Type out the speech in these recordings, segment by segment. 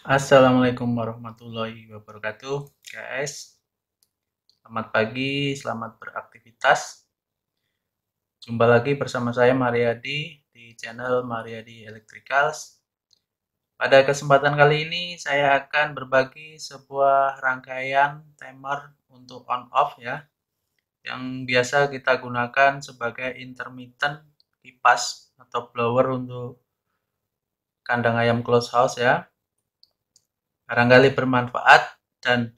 Assalamualaikum warahmatullahi wabarakatuh, guys. Selamat pagi, selamat beraktivitas. Jumpa lagi bersama saya Mariadi di channel Mariadi Electricals. Pada kesempatan kali ini saya akan berbagi sebuah rangkaian timer untuk on off ya yang biasa kita gunakan sebagai intermittent kipas atau blower untuk kandang ayam close house ya barangkali bermanfaat dan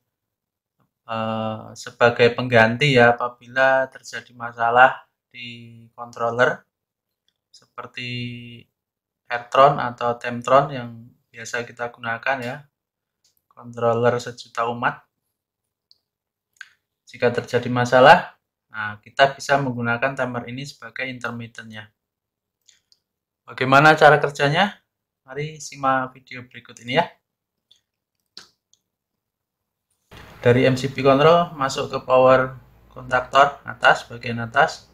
uh, sebagai pengganti ya apabila terjadi masalah di controller seperti Airtron atau Temtron yang biasa kita gunakan ya controller sejuta umat jika terjadi masalah nah kita bisa menggunakan timer ini sebagai intermittentnya bagaimana cara kerjanya mari simak video berikut ini ya dari MCP control masuk ke power kontaktor atas bagian atas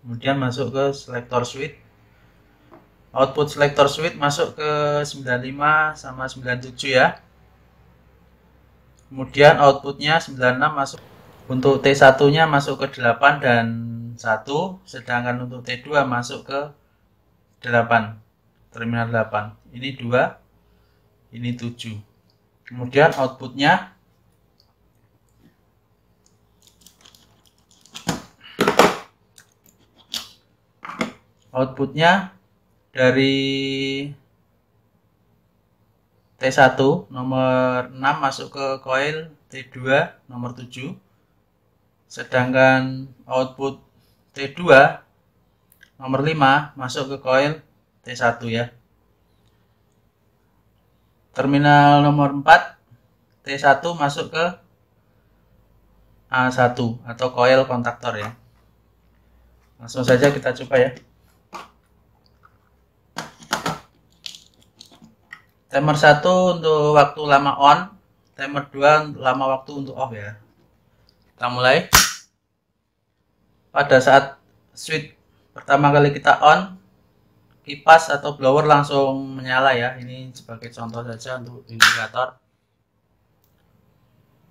kemudian masuk ke selector switch output selector switch masuk ke 95 sama 97 ya kemudian outputnya 96 masuk untuk T1 nya masuk ke 8 dan 1 sedangkan untuk T2 masuk ke 8 terminal 8 ini 2 ini 7 kemudian outputnya outputnya dari T1 nomor 6 masuk ke coil T2 nomor 7 sedangkan output T2 nomor 5 masuk ke coil T1 ya terminal nomor 4 T1 masuk ke A1 atau coil kontaktor ya langsung saja kita coba ya Timer satu untuk waktu lama on, timer dua untuk lama waktu untuk off ya. Kita mulai. Pada saat switch pertama kali kita on, kipas atau blower langsung menyala ya. Ini sebagai contoh saja untuk indikator.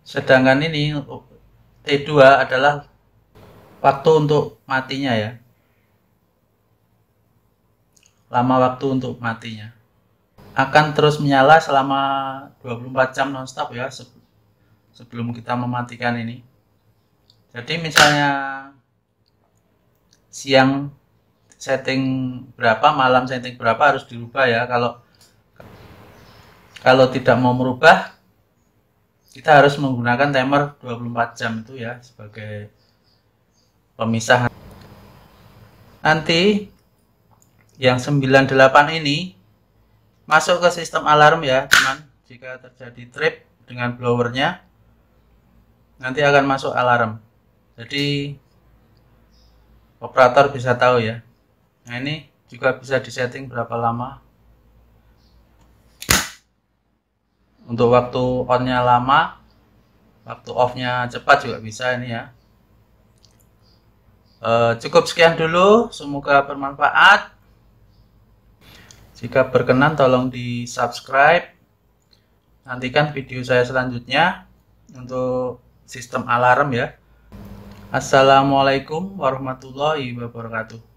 Sedangkan ini T2 adalah waktu untuk matinya ya. Lama waktu untuk matinya akan terus menyala selama 24 jam nonstop ya sebelum kita mematikan ini jadi misalnya siang setting berapa malam setting berapa harus dirubah ya kalau kalau tidak mau merubah kita harus menggunakan timer 24 jam itu ya sebagai pemisahan. nanti yang 98 ini masuk ke sistem alarm ya teman jika terjadi trip dengan blowernya nanti akan masuk alarm jadi operator bisa tahu ya nah ini juga bisa disetting berapa lama untuk waktu onnya lama waktu offnya cepat juga bisa ini ya e, cukup sekian dulu semoga bermanfaat jika berkenan tolong di subscribe. Nantikan video saya selanjutnya untuk sistem alarm ya. Assalamualaikum warahmatullahi wabarakatuh.